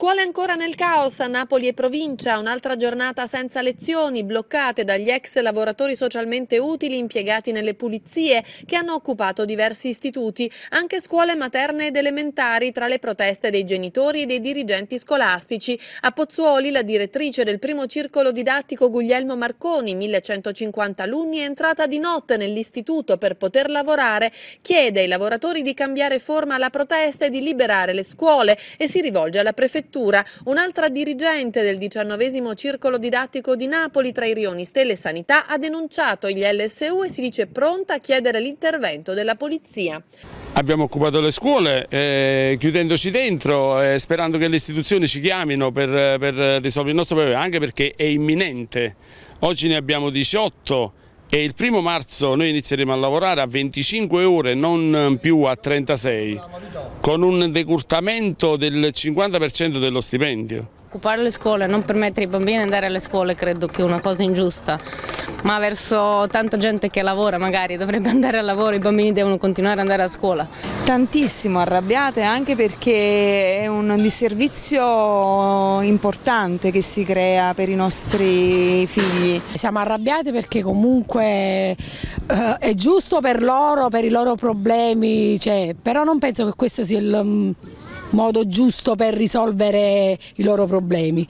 Scuole ancora nel caos, a Napoli e provincia, un'altra giornata senza lezioni, bloccate dagli ex lavoratori socialmente utili impiegati nelle pulizie che hanno occupato diversi istituti, anche scuole materne ed elementari tra le proteste dei genitori e dei dirigenti scolastici. A Pozzuoli la direttrice del primo circolo didattico Guglielmo Marconi, 1150 alunni, è entrata di notte nell'istituto per poter lavorare, chiede ai lavoratori di cambiare forma alla protesta e di liberare le scuole e si rivolge alla prefettura Vettura, un'altra dirigente del diciannovesimo circolo didattico di Napoli tra Irioni Stelle e Sanità ha denunciato gli LSU e si dice pronta a chiedere l'intervento della polizia. Abbiamo occupato le scuole eh, chiudendoci dentro eh, sperando che le istituzioni ci chiamino per, per risolvere il nostro problema anche perché è imminente. Oggi ne abbiamo 18 e il primo marzo noi inizieremo a lavorare a 25 ore, non più a 36, con un decurtamento del 50% dello stipendio. Occupare le scuole, non permettere ai bambini di andare alle scuole credo che è una cosa ingiusta, ma verso tanta gente che lavora magari dovrebbe andare al lavoro, i bambini devono continuare ad andare a scuola. Tantissimo arrabbiate anche perché è un disservizio importante che si crea per i nostri figli. Siamo arrabbiate perché comunque eh, è giusto per loro, per i loro problemi, cioè, però non penso che questo sia il mm, modo giusto per risolvere i loro problemi.